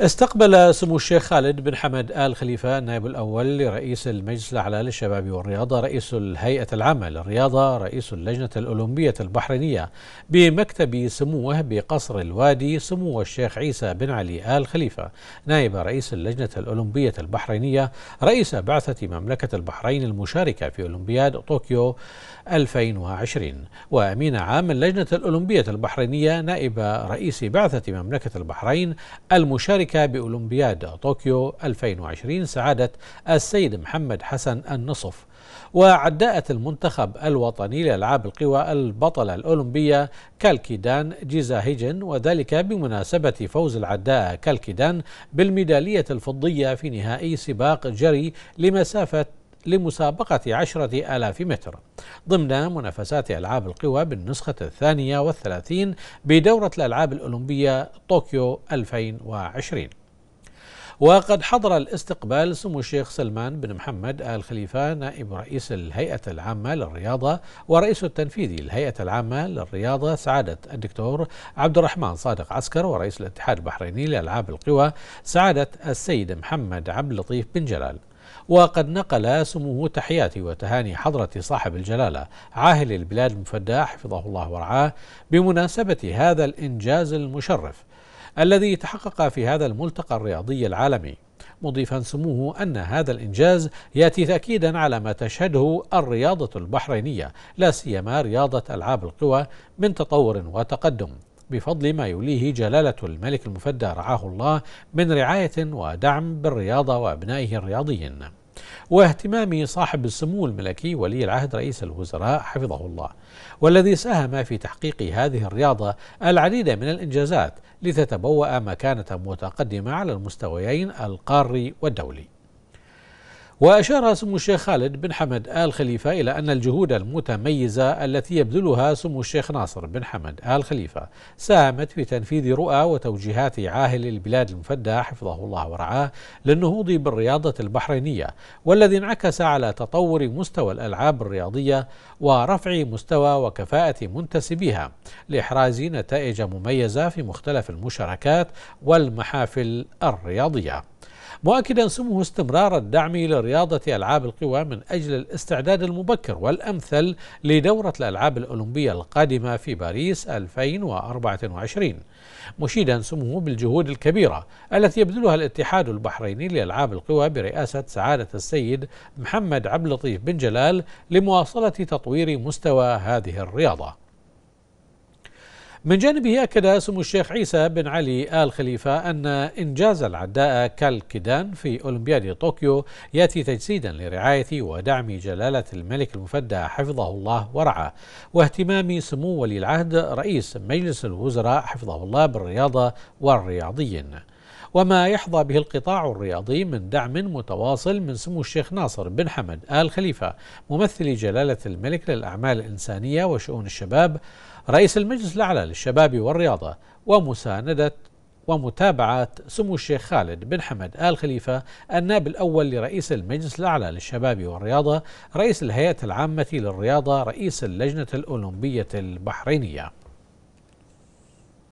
استقبل سمو الشيخ خالد بن حمد آل خليفة النائب الأول لرئيس المجلس الأعلى للشباب والرياضة رئيس الهيئة العامة للرياضة رئيس اللجنة الأولمبية البحرينية بمكتب سموه بقصر الوادي سمو الشيخ عيسى بن علي آل خليفة نائب رئيس اللجنة الأولمبية البحرينية رئيس بعثة مملكة البحرين المشاركة في أولمبياد طوكيو 2020 وأمين عام اللجنة الأولمبية البحرينية نائب رئيس بعثة مملكة البحرين المشاركة وذلك بأولمبياد طوكيو 2020 سعادة السيد محمد حسن النصف وعداءت المنتخب الوطني لألعاب القوى البطلة الأولمبية كالكيدان جيزاهيجن وذلك بمناسبة فوز العداء كالكيدان بالميدالية الفضية في نهائي سباق جري لمسافة لمسابقة عشرة آلاف متر ضمن منافسات ألعاب القوى بالنسخة الثانية والثلاثين بدورة الألعاب الأولمبية طوكيو 2020 وقد حضر الاستقبال سمو الشيخ سلمان بن محمد آل خليفة نائب رئيس الهيئة العامة للرياضة ورئيس التنفيذي للهيئة العامة للرياضة سعادة الدكتور عبد الرحمن صادق عسكر ورئيس الاتحاد البحريني لألعاب القوى سعادة السيد محمد عبد اللطيف بن جلال وقد نقل سموه تحياتي وتهاني حضرة صاحب الجلالة عاهل البلاد المفدى حفظه الله ورعاه بمناسبة هذا الإنجاز المشرف الذي تحقق في هذا الملتقى الرياضي العالمي مضيفا سموه أن هذا الإنجاز يأتي تأكيدا على ما تشهده الرياضة البحرينية لا سيما رياضة ألعاب القوى من تطور وتقدم بفضل ما يوليه جلالة الملك المفدى رعاه الله من رعاية ودعم بالرياضة وأبنائه الرياضيين واهتمام صاحب السمو الملكي ولي العهد رئيس الوزراء حفظه الله والذي ساهم في تحقيق هذه الرياضة العديد من الإنجازات لتتبوأ مكانة متقدمة على المستويين القاري والدولي وأشار سمو الشيخ خالد بن حمد آل خليفة إلى أن الجهود المتميزة التي يبذلها سمو الشيخ ناصر بن حمد آل خليفة ساهمت في تنفيذ رؤى وتوجيهات عاهل البلاد المفدى حفظه الله ورعاه للنهوض بالرياضة البحرينية والذي انعكس على تطور مستوى الألعاب الرياضية ورفع مستوى وكفاءة منتسبيها لإحراز نتائج مميزة في مختلف المشاركات والمحافل الرياضية مؤكدا سموه استمرار الدعم لرياضة ألعاب القوى من أجل الاستعداد المبكر والأمثل لدورة الألعاب الأولمبية القادمة في باريس 2024 مشيدا سموه بالجهود الكبيرة التي يبذلها الاتحاد البحريني لألعاب القوى برئاسة سعادة السيد محمد عبد اللطيف بن جلال لمواصلة تطوير مستوى هذه الرياضة من جانبه أكد سمو الشيخ عيسى بن علي آل خليفة أن إنجاز العداء كالكيدان في أولمبياد طوكيو يأتي تجسيدا لرعاية ودعم جلالة الملك المفدى حفظه الله ورعاه واهتمام سمو ولي العهد رئيس مجلس الوزراء حفظه الله بالرياضة والرياضيين وما يحظى به القطاع الرياضي من دعم متواصل من سمو الشيخ ناصر بن حمد آل خليفة ممثل جلالة الملك للأعمال الإنسانية وشؤون الشباب رئيس المجلس الأعلى للشباب والرياضة ومساندة ومتابعة سمو الشيخ خالد بن حمد آل خليفة النائب الأول لرئيس المجلس الأعلى للشباب والرياضة رئيس الهيئة العامة للرياضة رئيس اللجنة الأولمبية البحرينية